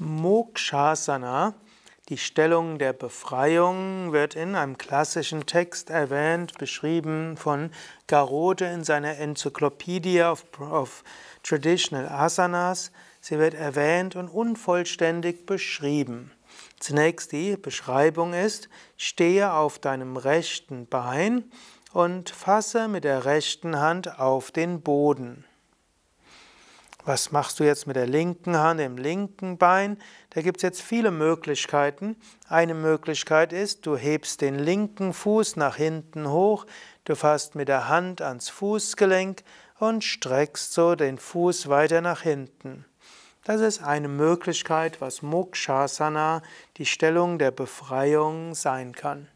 Mokshasana, die Stellung der Befreiung, wird in einem klassischen Text erwähnt, beschrieben von Garode in seiner Encyclopedia of, of Traditional Asanas. Sie wird erwähnt und unvollständig beschrieben. Zunächst die Beschreibung ist, stehe auf deinem rechten Bein und fasse mit der rechten Hand auf den Boden was machst du jetzt mit der linken Hand im linken Bein? Da gibt es jetzt viele Möglichkeiten. Eine Möglichkeit ist, du hebst den linken Fuß nach hinten hoch, du fasst mit der Hand ans Fußgelenk und streckst so den Fuß weiter nach hinten. Das ist eine Möglichkeit, was Mokshasana, die Stellung der Befreiung, sein kann.